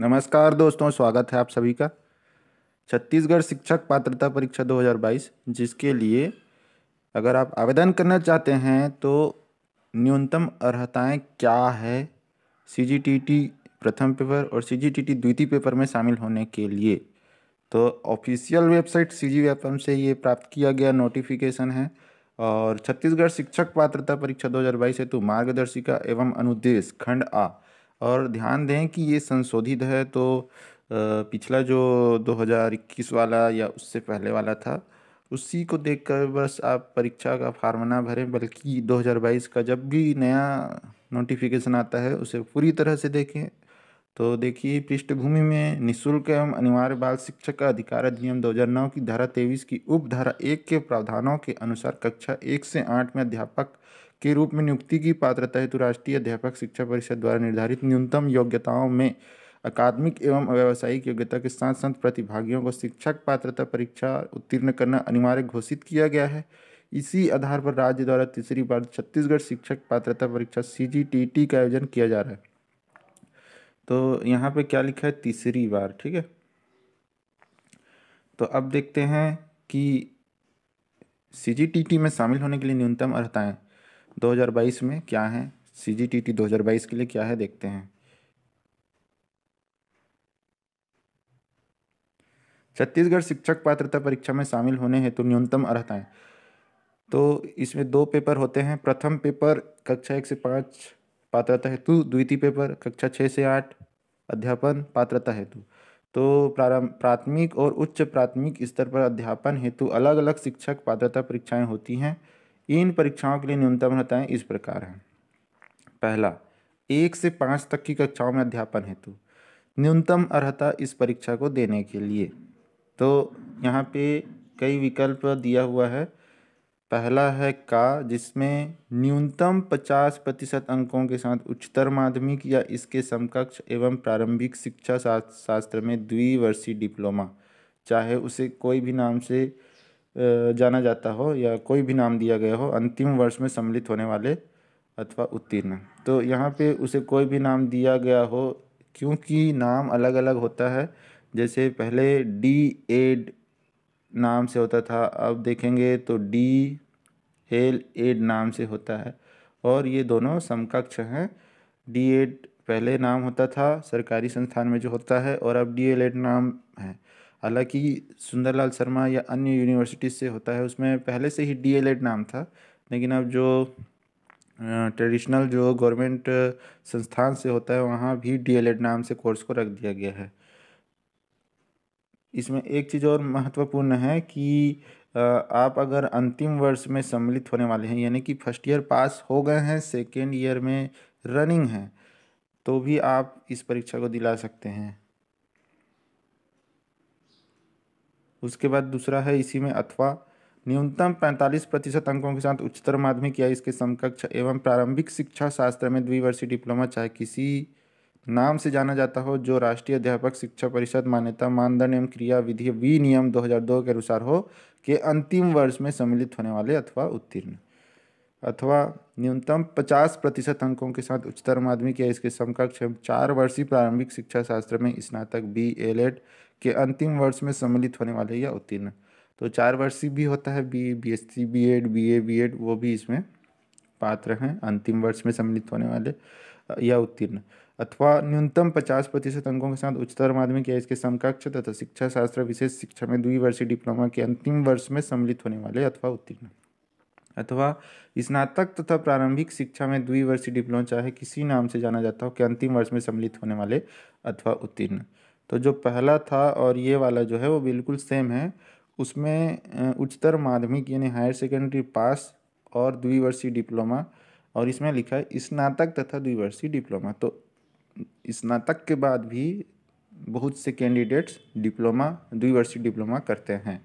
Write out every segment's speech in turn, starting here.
नमस्कार दोस्तों स्वागत है आप सभी का छत्तीसगढ़ शिक्षक पात्रता परीक्षा 2022 जिसके लिए अगर आप आवेदन करना चाहते हैं तो न्यूनतम अर्हताएं क्या है सी प्रथम पेपर और सी द्वितीय पेपर में शामिल होने के लिए तो ऑफिशियल वेबसाइट सी जी से ये प्राप्त किया गया नोटिफिकेशन है और छत्तीसगढ़ शिक्षक पात्रता परीक्षा 2022 हेतु मार्गदर्शिका एवं अनुदेश खंड आ और ध्यान दें कि ये संशोधित है तो पिछला जो 2021 वाला या उससे पहले वाला था उसी को देखकर बस आप परीक्षा का फार्म ना भरें बल्कि 2022 का जब भी नया नोटिफिकेशन आता है उसे पूरी तरह से देखें तो देखिए पृष्ठभूमि में निशुल्क एवं अनिवार्य बाल शिक्षा का अधिकार अधिनियम 2009 की धारा 23 की उपधारा एक के प्रावधानों के अनुसार कक्षा एक से आठ में अध्यापक के रूप में नियुक्ति की पात्रता हेतु राष्ट्रीय अध्यापक शिक्षा परिषद द्वारा निर्धारित न्यूनतम योग्यताओं में अकादमिक एवं व्यावसायिक योग्यता के साथ साथ प्रतिभागियों को शिक्षक पात्रता परीक्षा उत्तीर्ण करना अनिवार्य घोषित किया गया है इसी आधार पर राज्य द्वारा तीसरी बार छत्तीसगढ़ शिक्षक पात्रता परीक्षा सी जी e का आयोजन किया जा रहा है तो यहाँ पे क्या लिखा है तीसरी बार ठीक है तो अब देखते हैं कि सी e में शामिल होने के लिए न्यूनतम अर्थाएँ 2022 में क्या है सी जी टी टी दो के लिए क्या है देखते हैं छत्तीसगढ़ शिक्षक पात्रता परीक्षा में शामिल होने हेतु न्यूनतम अर्हताएं तो इसमें दो पेपर होते हैं प्रथम पेपर कक्षा एक से पाँच पात्रता हेतु द्वितीय पेपर कक्षा छः से आठ अध्यापन पात्रता हेतु तो प्रारंभ प्राथमिक और उच्च प्राथमिक स्तर पर अध्यापन हेतु अलग अलग शिक्षक पात्रता परीक्षाएं होती हैं इन परीक्षाओं के लिए न्यूनतम रहताएँ इस प्रकार हैं पहला एक से पाँच तक की कक्षाओं में अध्यापन हेतु न्यूनतम अर्हता इस परीक्षा को देने के लिए तो यहाँ पे कई विकल्प दिया हुआ है पहला है का जिसमें न्यूनतम पचास प्रतिशत अंकों के साथ उच्चतर माध्यमिक या इसके समकक्ष एवं प्रारंभिक शिक्षा शास्त्र में द्विवर्षीय डिप्लोमा चाहे उसे कोई भी नाम से जाना जाता हो या कोई भी नाम दिया गया हो अंतिम वर्ष में सम्मिलित होने वाले अथवा उत्तीर्ण तो यहाँ पे उसे कोई भी नाम दिया गया हो क्योंकि नाम अलग अलग होता है जैसे पहले डी एड नाम से होता था अब देखेंगे तो डी एल एड नाम से होता है और ये दोनों समकक्ष हैं डी एड पहले नाम होता था सरकारी संस्थान में जो होता है और अब डी एल एड नाम है हालांकि सुंदरलाल शर्मा या अन्य यूनिवर्सिटीज़ से होता है उसमें पहले से ही डी नाम था लेकिन अब जो ट्रेडिशनल जो गवर्नमेंट संस्थान से होता है वहाँ भी डी नाम से कोर्स को रख दिया गया है इसमें एक चीज़ और महत्वपूर्ण है कि आप अगर अंतिम वर्ष में सम्मिलित होने वाले हैं यानी कि फर्स्ट ईयर पास हो गए हैं सेकेंड ईयर में रनिंग है तो भी आप इस परीक्षा को दिला सकते हैं उसके बाद दूसरा है इसी में अथवा न्यूनतम 45 प्रतिशत अंकों के साथ उच्चतर माध्यमिक या इसके समकक्ष एवं प्रारंभिक शिक्षा शास्त्र में द्विवर्षीय डिप्लोमा चाहे किसी नाम से जाना जाता हो जो राष्ट्रीय अध्यापक शिक्षा परिषद मान्यता मानदंड एवं क्रिया विधि विनियम 2002 के अनुसार हो के अंतिम वर्ष में सम्मिलित होने वाले अथवा उत्तीर्ण अथवा न्यूनतम 50 प्रतिशत अंकों के साथ उच्चतर माध्यमिक या इसके समकक्ष एवं चार वर्षीय प्रारंभिक शिक्षा शास्त्र में स्नातक बी एल एड के अंतिम वर्ष में सम्मिलित होने वाले या उत्तीर्ण तो चार वर्षीय भी होता है B B S C B Ed B A B Ed वो भी इसमें पात्र हैं अंतिम वर्ष में सम्मिलित होने वाले या उत्तीर्ण अथवा न्यूनतम पचास प्रतिशत अंकों के साथ उच्चतर माध्यमिक या इसके समकक्ष तथा शिक्षा शास्त्र विशेष शिक्षा में द्विवर्षीय डिप्लोमा के अंतिम वर्ष में सम्मिलित होने वाले अथवा उत्तीर्ण अथवा स्नातक तथा प्रारंभिक शिक्षा में द्विवर्षीय डिप्लोमा चाहे किसी नाम से जाना जाता हो के अंतिम वर्ष में सम्मिलित होने वाले अथवा उत्तीर्ण तो जो पहला था और ये वाला जो है वो बिल्कुल सेम है उसमें उच्चतर माध्यमिक यानी हायर सेकेंडरी पास और द्विवर्षीय डिप्लोमा और इसमें लिखा है स्नातक तथा द्विवर्षीय डिप्लोमा तो स्नातक के बाद भी बहुत से कैंडिडेट्स डिप्लोमा द्विवर्षीय डिप्लोमा करते हैं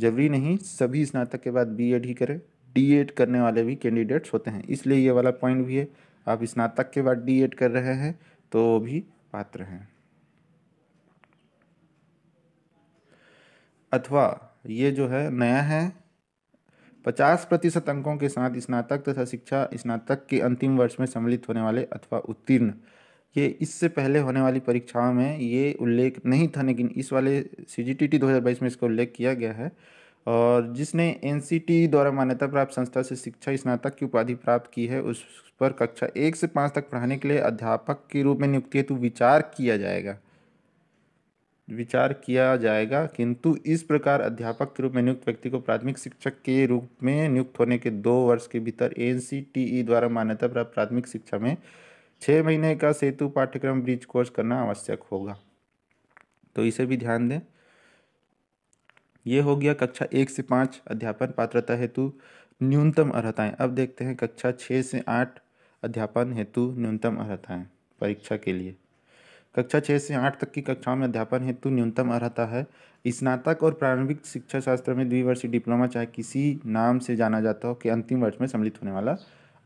जरूरी नहीं सभी स्नातक के बाद बीएड ही करें डीएड करने वाले भी कैंडिडेट्स होते हैं इसलिए ये वाला पॉइंट भी है आप स्नातक के बाद डीएड कर रहे हैं तो भी पात्र हैं अथवा ये जो है नया है पचास प्रतिशत अंकों के साथ स्नातक तथा शिक्षा स्नातक के अंतिम वर्ष में सम्मिलित होने वाले अथवा उत्तीर्ण ये इससे पहले होने वाली परीक्षाओं में ये उल्लेख नहीं था लेकिन इस वाले सी जी टी टी दो में इसका उल्लेख किया गया है और जिसने एन e द्वारा मान्यता प्राप्त संस्था से शिक्षा स्नातक की उपाधि प्राप्त की है उस पर कक्षा एक से पाँच तक पढ़ाने के लिए अध्यापक के रूप में नियुक्ति हेतु विचार किया जाएगा विचार किया जाएगा किंतु इस प्रकार अध्यापक के रूप में नियुक्त व्यक्ति को प्राथमिक शिक्षक के रूप में नियुक्त होने के दो वर्ष के भीतर एन द्वारा मान्यता प्राप्त प्राथमिक शिक्षा में छः महीने का सेतु पाठ्यक्रम ब्रिज कोर्स करना आवश्यक होगा तो इसे भी ध्यान दें ये हो गया कक्षा एक से पाँच अध्यापन पात्रता हेतु न्यूनतम अर्हताएँ अब देखते हैं कक्षा छः से आठ अध्यापन हेतु न्यूनतम अर्हताएँ परीक्षा के लिए कक्षा छः से आठ तक की कक्षाओं में अध्यापन हेतु न्यूनतम अर्हता है स्नातक और प्रारंभिक शिक्षा शास्त्र में द्विवर्षीय डिप्लोमा चाहे किसी नाम से जाना जाता हो कि अंतिम वर्ष में सम्मिलित होने वाला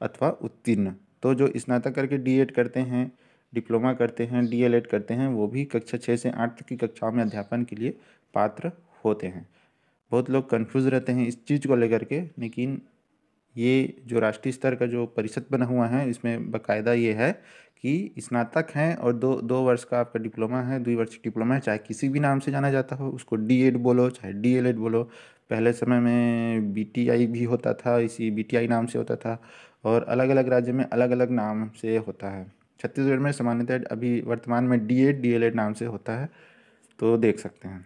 अथवा उत्तीर्ण तो जो स्नातक करके डी करते हैं डिप्लोमा करते हैं डी करते हैं वो भी कक्षा छः से आठ तक की कक्षाओं में अध्यापन के लिए पात्र होते हैं बहुत लोग कन्फ्यूज़ रहते हैं इस चीज़ को लेकर के लेकिन ये जो राष्ट्रीय स्तर का जो परिषद बना हुआ है इसमें बकायदा ये है कि स्नातक हैं और दो दो वर्ष का आपका डिप्लोमा है दुई वर्ष डिप्लोमा है चाहे किसी भी नाम से जाना जाता हो उसको डी एड बोलो चाहे डी एल एड बोलो पहले समय में बी टी आई भी होता था इसी बी टी आई नाम से होता था और अलग अलग राज्य में अलग अलग नाम से होता है छत्तीसगढ़ में सामान्यतः अभी वर्तमान में D Ed D El Ed नाम से होता है तो देख सकते हैं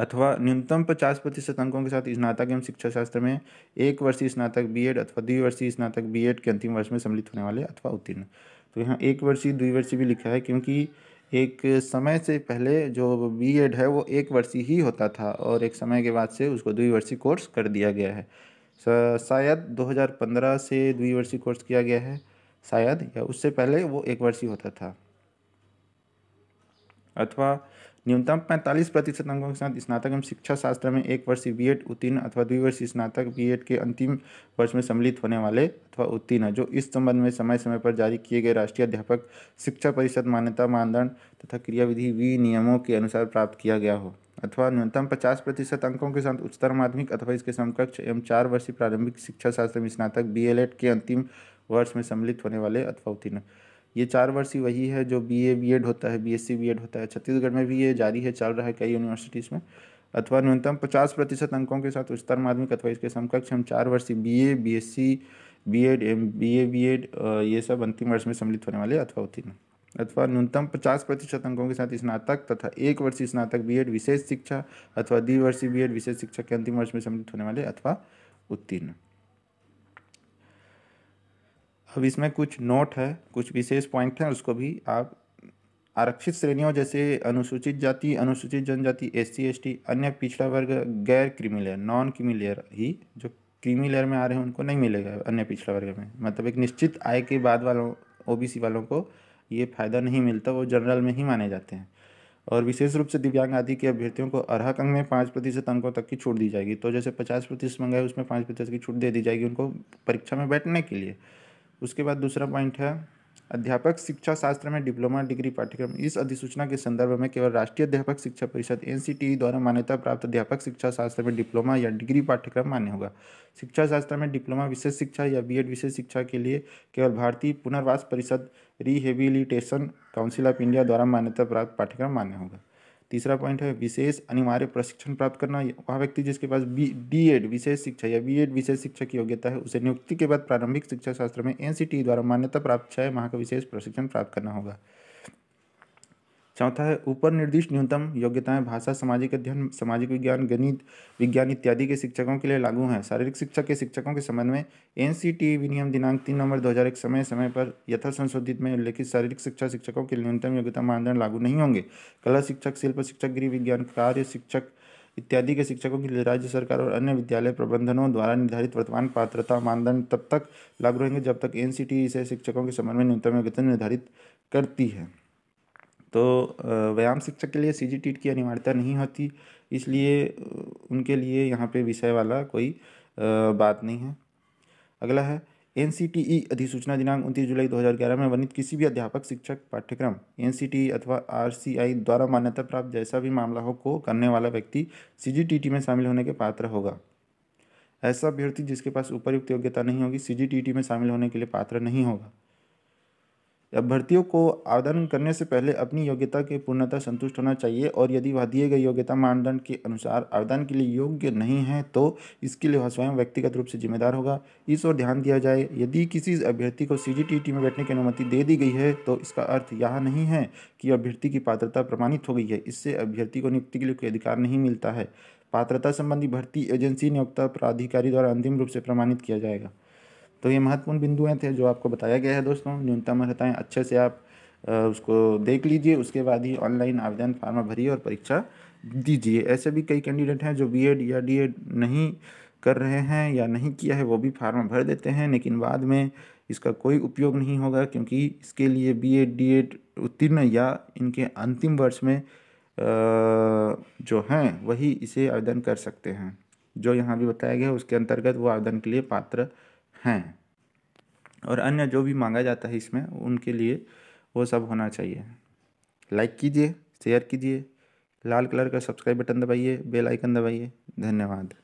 अथवा न्यूनतम पचास प्रतिशत अंकों के साथ स्नातक एवं शिक्षा शास्त्र में एक वर्षीय स्नातक एड अथवा द्विवर्षीय स्नातक एड के अंतिम वर्ष में सम्मिलित होने वाले अथवा उत्तीर्ण तो यहाँ एक वर्षीय द्विवर्षीय भी लिखा है क्योंकि एक समय से पहले जो एड है वो एक वर्षीय ही होता था और एक समय के बाद से उसको द्विवर्षीय कोर्स कर दिया गया है शायद 2015 से द्विवर्षीय कोर्स किया गया है शायद या उससे पहले वो एक वर्षीय होता था अथवा न्यूनतम 45 प्रतिशत अंकों के साथ स्नातक एवं शिक्षा शास्त्र में एक वर्ष बी एड उत्तीर्ण अथवा द्विवर्षीय स्नातक बी एड के अंतिम वर्ष में सम्मिलित होने वाले अथवा उत्तीर्ण जो इस संबंध में समय समय पर जारी किए गए राष्ट्रीय अध्यापक शिक्षा परिषद मान्यता मानदंड तथा क्रियाविधि वी नियमों के अनुसार प्राप्त किया गया हो अथवा न्यूनतम पचास प्रतिशत अंकों के साथ उच्चतर माध्यमिक अथवा इसके समकक्ष एवं चार वर्षीय प्रारंभिक शिक्षा शास्त्र में स्नातक बी के अंतिम वर्ष में सम्मिलित होने वाले अथवा उत्तीर्ण ये चार वर्ष ही वही है जो बी ए बी एड होता है B S C B Ed होता है छत्तीसगढ़ में भी ये जारी है चल रहा है कई यूनिवर्सिटीज़ में अथवा न्यूनतम पचास प्रतिशत अंकों के साथ उच्चतर माध्यमिक अथवा इसके समकक्ष हम चार वर्षीय B A B S C B Ed M B A B Ed ये सब अंतिम वर्ष में सम्मिलित होने वाले अथवा उत्तीर्ण अथवा न्यूनतम पचास प्रतिशत अंकों के साथ स्नातक तथा एक वर्षीय स्नातक बी एड विशेष शिक्षा अथवा द्विवर्षीय बी एड विशेष शिक्षा के अंतिम वर्ष में सम्मिलित होने वाले अथवा उत्तीर्ण अब इसमें कुछ नोट है कुछ विशेष पॉइंट हैं उसको भी आप आरक्षित श्रेणियों जैसे अनुसूचित जाति अनुसूचित जनजाति एस सी अन्य पिछड़ा वर्ग गैर creamy layer non creamy layer layer ही जो क्रिमिलेयर लेयर में आ रहे हैं उनको नहीं मिलेगा अन्य पिछड़ा वर्ग में मतलब एक निश्चित आय के बाद वालों ओबीसी वालों को ये फ़ायदा नहीं मिलता वो जनरल में ही माने जाते हैं और विशेष रूप से दिव्यांग आदि के अभ्यर्थियों को अर्हक अंग में पाँच प्रतिशत अंकों तक की छूट दी जाएगी तो जैसे पचास प्रतिशत मंगाए उसमें पाँच प्रतिशत की छूट दे दी जाएगी उनको परीक्षा में बैठने के लिए उसके बाद दूसरा पॉइंट है अध्यापक शिक्षा शास्त्र में डिप्लोमा डिग्री पाठ्यक्रम इस अधिसूचना के संदर्भ में केवल राष्ट्रीय अध्यापक शिक्षा परिषद एन e द्वारा मान्यता प्राप्त अध्यापक शिक्षा शास्त्र में डिप्लोमा या डिग्री पाठ्यक्रम मान्य होगा शिक्षा शास्त्र में डिप्लोमा विशेष शिक्षा या बीएड विशेष शिक्षा के लिए केवल भारतीय पुनर्वास परिषद रिहेबिलिटेशन काउंसिल ऑफ इंडिया द्वारा मान्यता प्राप्त पाठ्यक्रम मान्य होगा तीसरा पॉइंट है विशेष अनिवार्य प्रशिक्षण प्राप्त करना वह व्यक्ति जिसके पास बी डी एड विशेष शिक्षा या बी एड विशेष शिक्षा की योग्यता है उसे नियुक्ति के बाद प्रारंभिक शिक्षा शास्त्र में एन द्वारा मान्यता प्राप्त छः माह का विशेष प्रशिक्षण प्राप्त करना होगा चौथा है ऊपर निर्दिष्ट न्यूनतम योग्यताएं भाषा सामाजिक अध्ययन सामाजिक विज्ञान गणित विज्ञान इत्यादि के शिक्षकों के लिए लागू हैं शारीरिक शिक्षा के शिक्षकों के संबंध में एन विनियम दिनांक तीन नवंबर एक समय समय पर यथा संशोधित में उल्लेखित शारीरिक शिक्षा शिक्षकों के न्यूनतम योग्यता मानदंड लागू नहीं होंगे कला शिक्षक शिल्प शिक्षक गृह विज्ञान कार्य शिक्षक इत्यादि के शिक्षकों के लिए राज्य सरकार और अन्य विद्यालय प्रबंधनों द्वारा निर्धारित वर्तमान पात्रता मानदंड तब तक लागू रहेंगे जब तक एन इसे शिक्षकों के संबंध में न्यूनतम योग्यता निर्धारित करती है तो व्यायाम शिक्षक के लिए सी जी e की अनिवार्यता नहीं होती इसलिए उनके लिए यहाँ पे विषय वाला कोई बात नहीं है अगला है एन e अधिसूचना दिनांक उनतीस जुलाई 2011 में वनित किसी भी अध्यापक शिक्षक पाठ्यक्रम एन e अथवा आर द्वारा मान्यता प्राप्त जैसा भी मामला हो को करने वाला व्यक्ति सी में शामिल होने के पात्र होगा ऐसा अभ्यर्थी जिसके पास उपरयुक्त योग्यता नहीं होगी सी में शामिल होने के लिए पात्र नहीं होगा अभ्यर्थियों को आवेदन करने से पहले अपनी योग्यता के पूर्णतः संतुष्ट होना चाहिए और यदि वह दिए गए योग्यता मानदंड के अनुसार आवेदन के लिए योग्य नहीं है तो इसके लिए वह स्वयं व्यक्तिगत रूप से जिम्मेदार होगा इस ओर ध्यान दिया जाए यदि किसी अभ्यर्थी को सी e में बैठने की अनुमति दे दी गई है तो इसका अर्थ यह नहीं है कि अभ्यर्थी की पात्रता प्रमाणित हो गई है इससे अभ्यर्थी को नियुक्ति के लिए कोई अधिकार नहीं मिलता है पात्रता संबंधी भर्ती एजेंसी नियोक्ता प्राधिकारी द्वारा अंतिम रूप से प्रमाणित किया जाएगा तो ये महत्वपूर्ण बिंदुएँ थे जो आपको बताया गया है दोस्तों न्यूनतम अर्हताएँ अच्छे से आप उसको देख लीजिए उसके बाद ही ऑनलाइन आवेदन फार्म भरिए और परीक्षा दीजिए ऐसे भी कई कैंडिडेट हैं जो बी या डी नहीं कर रहे हैं या नहीं किया है वो भी फार्म भर देते हैं लेकिन बाद में इसका कोई उपयोग नहीं होगा क्योंकि इसके लिए बी डी एड उत्तीर्ण या इनके अंतिम वर्ष में जो हैं वही इसे आवेदन कर सकते हैं जो यहाँ भी बताया गया है उसके अंतर्गत वो आवेदन के लिए पात्र हैं और अन्य जो भी मांगा जाता है इसमें उनके लिए वो सब होना चाहिए लाइक कीजिए शेयर कीजिए लाल कलर का सब्सक्राइब बटन दबाइए बेल आइकन दबाइए धन्यवाद